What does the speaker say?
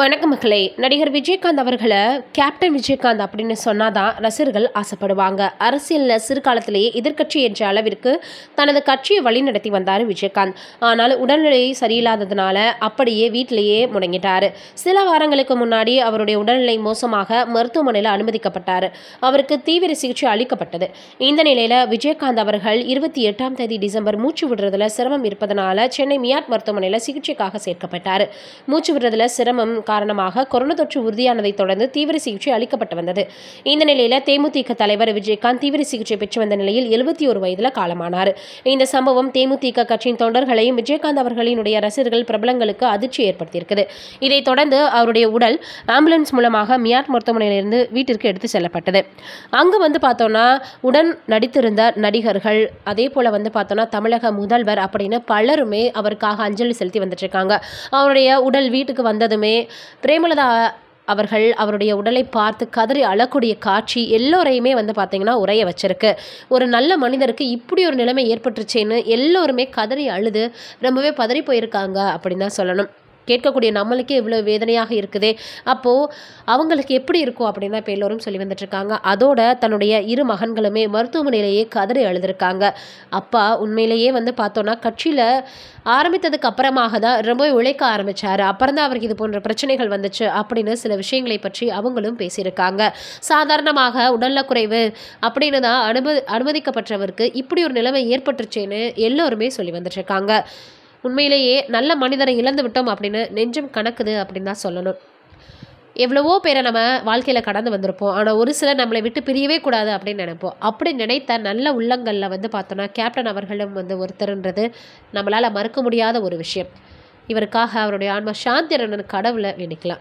வணக்கம் மகளே நடிகர் விஜயகாந்த் அவர்களை கேப்டன் விஜயகாந்த் அப்படின்னு சொன்னாதான் ரசிகர்கள் ஆசைப்படுவாங்க அரசியலில் சிறுகாலத்திலேயே எதிர்கட்சி என்ற அளவிற்கு தனது கட்சியை வழிநடத்தி வந்தார் விஜயகாந்த் ஆனால் உடல்நிலை சரியில்லாததுனால அப்படியே வீட்டிலேயே முடங்கிட்டார் சில வாரங்களுக்கு முன்னாடி அவருடைய உடல்நிலை மோசமாக மருத்துவமனையில் அனுமதிக்கப்பட்டார் அவருக்கு தீவிர சிகிச்சை அளிக்கப்பட்டது இந்த நிலையில் விஜயகாந்த் அவர்கள் இருபத்தி எட்டாம் தேதி டிசம்பர் மூச்சு விடுறதுல சிரமம் இருப்பதனால சென்னை மியாட் மருத்துவமனையில் சிகிச்சைக்காக சேர்க்கப்பட்டார் மூச்சு விடுறதுல சிரமம் காரணமாக கொரோனா தொற்று உறுதியானதை தொடர்ந்து தீவிர சிகிச்சை அளிக்கப்பட்டு வந்தது இந்த நிலையில் தேமுதிக தலைவர் விஜயகாந்த் தீவிர சிகிச்சை பெற்று வந்த நிலையில் எழுபத்தி ஒரு வயதில் காலமானார் இந்த சம்பவம் தேமுதிக கட்சியின் தொண்டர்களையும் விஜயகாந்த் அவர்களினுடைய ரசிகர்கள் பிரபலங்களுக்கு அதிர்ச்சி ஏற்படுத்தியிருக்குது இதைத் தொடர்ந்து அவருடைய உடல் ஆம்புலன்ஸ் மூலமாக மியாட் மருத்துவமனையிலிருந்து வீட்டிற்கு எடுத்து செல்லப்பட்டது அங்கு வந்து பார்த்தோன்னா உடன் நடித்திருந்த நடிகர்கள் அதே போல் வந்து பார்த்தோன்னா தமிழக முதல்வர் அப்படின்னு பலருமே அவருக்காக அஞ்சலி செலுத்தி வந்துட்டுருக்காங்க அவருடைய உடல் வீட்டுக்கு வந்ததுமே பிரேமலதா அவர்கள் அவருடைய உடலை பார்த்து கதறி அழக்கூடிய காட்சி எல்லோரையுமே வந்து பார்த்திங்கன்னா உரைய வச்சிருக்கு ஒரு நல்ல மனிதருக்கு இப்படி ஒரு நிலைமை ஏற்பட்டுருச்சேன்னு எல்லோருமே கதறி அழுது ரொம்பவே பதறி போயிருக்காங்க அப்படின்னு தான் சொல்லணும் கேட்கக்கூடிய நம்மளுக்கே இவ்வளோ வேதனையாக இருக்குது அப்போது அவங்களுக்கு எப்படி இருக்கும் அப்படின்னா இப்போ எல்லோரும் சொல்லி வந்துட்டுருக்காங்க அதோட தன்னுடைய இரு மகன்களுமே மருத்துவமனையிலேயே கதறி எழுதிருக்காங்க அப்பா உண்மையிலேயே வந்து பார்த்தோன்னா கட்சியில் ஆரம்பித்ததுக்கு அப்புறமாக தான் ரொம்ப உழைக்க ஆரம்பித்தார் அப்புறம் தான் அவருக்கு இது போன்ற பிரச்சனைகள் வந்துச்சு அப்படின்னு சில விஷயங்களை பற்றி அவங்களும் பேசியிருக்காங்க சாதாரணமாக உடல்ல குறைவு அப்படின்னு தான் அனுமதி அனுமதிக்கப்பட்டவருக்கு இப்படி ஒரு நிலைமை ஏற்பட்டுருச்சேன்னு எல்லோருமே சொல்லி வந்துட்டுருக்காங்க உண்மையிலேயே நல்ல மனிதரை இழந்து விட்டோம் அப்படின்னு நெஞ்சம் கணக்குது அப்படின்னு தான் சொல்லணும் எவ்வளவோ பேரை நம்ம வாழ்க்கையில் கடந்து வந்திருப்போம் ஆனால் ஒரு சிலர் நம்மளை விட்டு பிரியவே கூடாது அப்படின்னு நினைப்போம் அப்படி நினைத்த நல்ல உள்ளங்களில் வந்து பார்த்தோன்னா கேப்டன் அவர்களும் வந்து ஒருத்தருன்றது நம்மளால் மறுக்க முடியாத ஒரு விஷயம் இவருக்காக அவருடைய ஆன்மா சாந்திரனன் கடவுளை நினைக்கலாம்